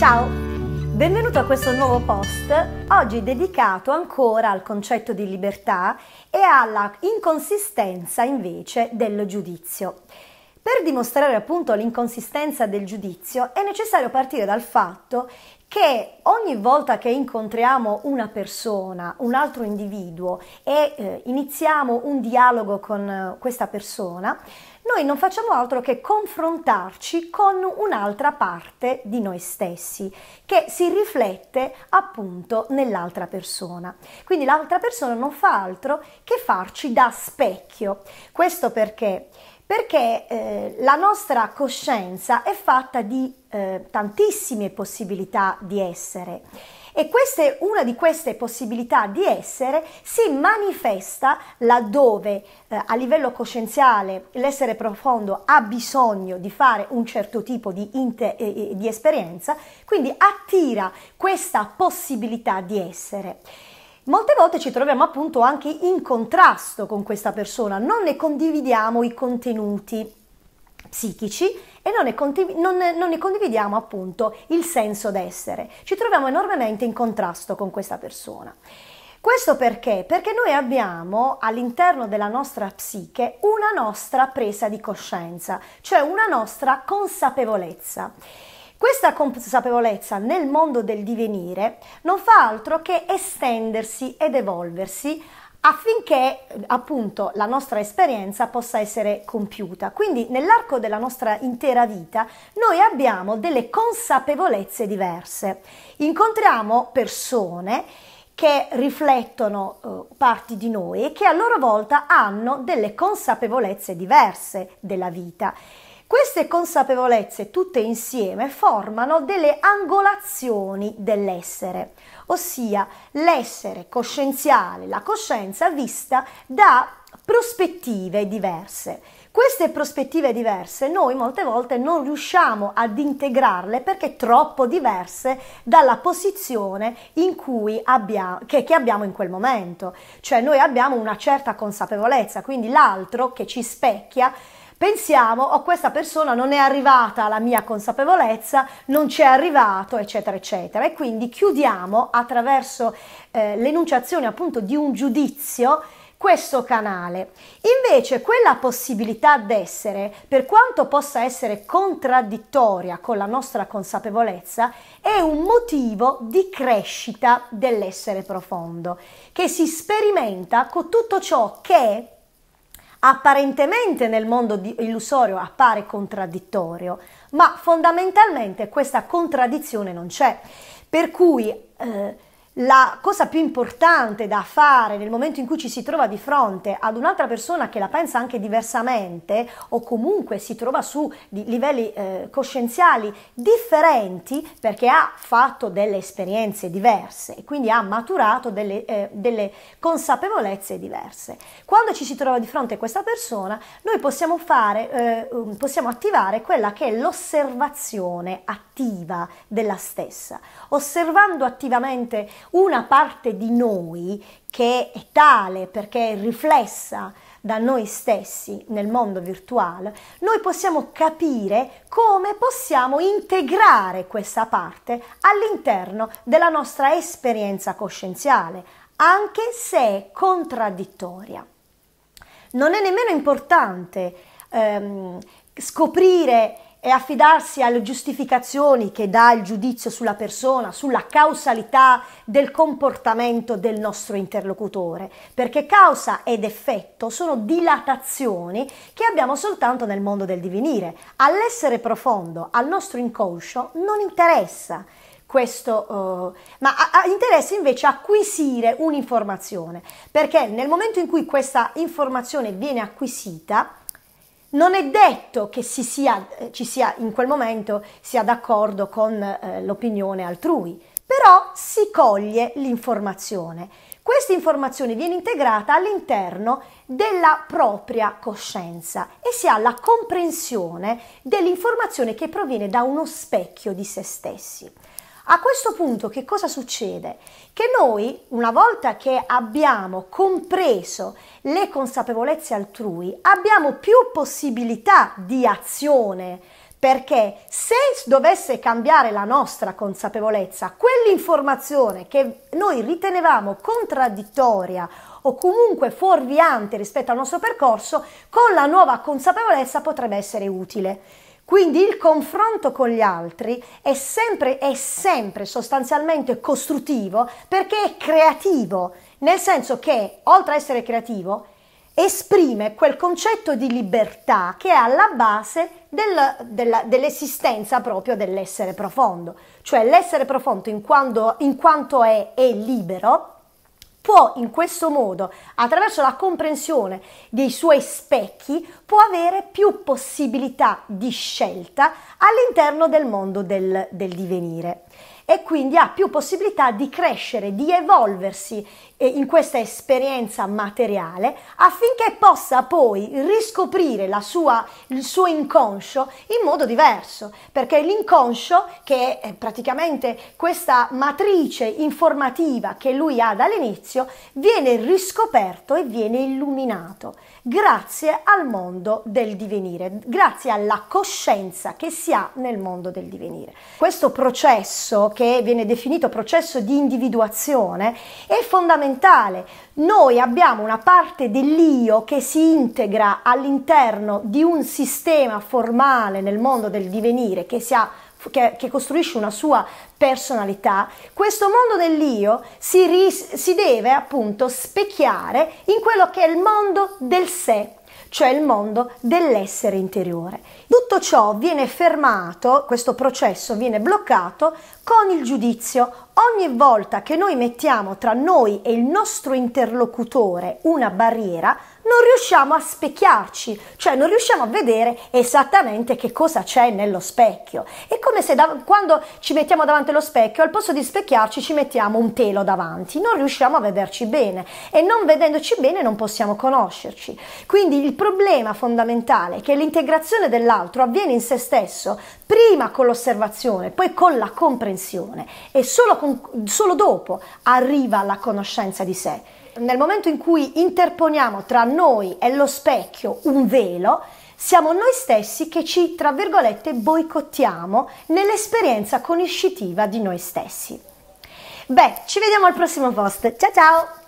Ciao, benvenuto a questo nuovo post, oggi dedicato ancora al concetto di libertà e alla inconsistenza invece del giudizio. Per dimostrare appunto l'inconsistenza del giudizio è necessario partire dal fatto che ogni volta che incontriamo una persona, un altro individuo e eh, iniziamo un dialogo con eh, questa persona, noi non facciamo altro che confrontarci con un'altra parte di noi stessi che si riflette appunto nell'altra persona. Quindi l'altra persona non fa altro che farci da specchio. Questo perché? Perché eh, la nostra coscienza è fatta di eh, tantissime possibilità di essere e queste, una di queste possibilità di essere si manifesta laddove eh, a livello coscienziale l'essere profondo ha bisogno di fare un certo tipo di, inter- eh, eh, di esperienza, quindi attira questa possibilità di essere. Molte volte ci troviamo appunto anche in contrasto con questa persona, non ne condividiamo i contenuti, psichici e non ne, condiv- non, non ne, condividiamo appunto il senso d'essere. Ci troviamo enormemente in contrasto con questa persona. Questo perché? Perché noi abbiamo all'interno della nostra psiche una nostra presa di coscienza, cioè una nostra consapevolezza. Questa consapevolezza nel mondo del divenire non fa altro che estendersi ed evolversi affinché appunto la nostra esperienza possa essere compiuta. Quindi nell'arco della nostra intera vita noi abbiamo delle consapevolezze diverse. Incontriamo persone che riflettono eh, parti di noi e che a loro volta hanno delle consapevolezze diverse della vita. Queste consapevolezze tutte insieme formano delle angolazioni dell'essere, ossia l'essere coscienziale, la coscienza vista da prospettive diverse. Queste prospettive diverse noi molte volte non riusciamo ad integrarle perché troppo diverse dalla posizione abbiamo, che, che abbiamo in quel momento. Cioè noi abbiamo una certa consapevolezza, quindi l'altro che ci specchia pensiamo, oh questa persona non è arrivata alla mia consapevolezza, non ci è arrivato, eccetera, eccetera. E quindi chiudiamo attraverso eh, l'enunciazione appunto di un giudizio questo canale. Invece quella possibilità d'essere, per quanto possa essere contraddittoria con la nostra consapevolezza, è un motivo di crescita dell'essere profondo, che si sperimenta con tutto ciò che apparentemente nel mondo illusorio appare contraddittorio, ma fondamentalmente questa contraddizione non c'è. Per cui eh, la cosa più importante da fare nel momento in cui ci si trova di fronte ad un'altra persona che la pensa anche diversamente o comunque si trova su livelli eh, coscienziali differenti perché ha fatto delle esperienze diverse e quindi ha maturato delle, eh, delle consapevolezze diverse. Quando ci si trova di fronte a questa persona noi possiamo, fare, eh, um, possiamo attivare quella che è l'osservazione attiva della stessa, osservando attivamente una parte di noi che è tale perché è riflessa da noi stessi nel mondo virtuale, noi possiamo capire come possiamo integrare questa parte all'interno della nostra esperienza coscienziale, anche se è contraddittoria. Non è nemmeno importante ehm, scoprire e affidarsi alle giustificazioni che dà il giudizio sulla persona, sulla causalità del comportamento del nostro interlocutore, perché causa ed effetto sono dilatazioni che abbiamo soltanto nel mondo del divenire. All'essere profondo, al nostro inconscio, non interessa questo, uh, ma a, a interessa invece acquisire un'informazione, perché nel momento in cui questa informazione viene acquisita, non è detto che si sia, eh, ci sia in quel momento sia d'accordo con eh, l'opinione altrui, però si coglie l'informazione. Questa informazione viene integrata all'interno della propria coscienza e si ha la comprensione dell'informazione che proviene da uno specchio di se stessi. A questo punto che cosa succede? Che noi, una volta che abbiamo compreso le consapevolezze altrui, abbiamo più possibilità di azione, perché se dovesse cambiare la nostra consapevolezza, quell'informazione che noi ritenevamo contraddittoria o comunque fuorviante rispetto al nostro percorso, con la nuova consapevolezza potrebbe essere utile. Quindi il confronto con gli altri è sempre, è sempre sostanzialmente costruttivo perché è creativo, nel senso che oltre a essere creativo esprime quel concetto di libertà che è alla base del, della, dell'esistenza proprio dell'essere profondo, cioè l'essere profondo in, quando, in quanto è, è libero può in questo modo, attraverso la comprensione dei suoi specchi, può avere più possibilità di scelta all'interno del mondo del, del divenire e quindi ha più possibilità di crescere, di evolversi eh, in questa esperienza materiale affinché possa poi riscoprire sua, il suo inconscio in modo diverso, perché l'inconscio, che è eh, praticamente questa matrice informativa che lui ha dall'inizio, viene riscoperto e viene illuminato grazie al mondo del divenire, grazie alla coscienza che si ha nel mondo del divenire. Questo processo che che viene definito processo di individuazione è fondamentale. Noi abbiamo una parte dell'io che si integra all'interno di un sistema formale nel mondo del divenire che si ha che, che, costruisce una sua personalità, questo mondo dell'io si, ris- si deve appunto specchiare in quello che è il mondo del sé cioè il mondo dell'essere interiore. Tutto ciò viene fermato, questo processo viene bloccato con il giudizio. Ogni volta che noi mettiamo tra noi e il nostro interlocutore una barriera, non riusciamo a specchiarci, cioè non riusciamo a vedere esattamente che cosa c'è nello specchio. È come se da, quando ci mettiamo davanti allo specchio, al posto di specchiarci ci mettiamo un telo davanti, non riusciamo a vederci bene e non vedendoci bene non possiamo conoscerci. Quindi il problema fondamentale è che l'integrazione dell'altro avviene in se stesso prima con l'osservazione, poi con la comprensione e solo, con, solo dopo arriva alla conoscenza di sé nel momento in cui interponiamo tra noi e lo specchio un velo, siamo noi stessi che ci, tra virgolette, boicottiamo nell'esperienza conoscitiva di noi stessi. Beh, ci vediamo al prossimo post. Ciao ciao!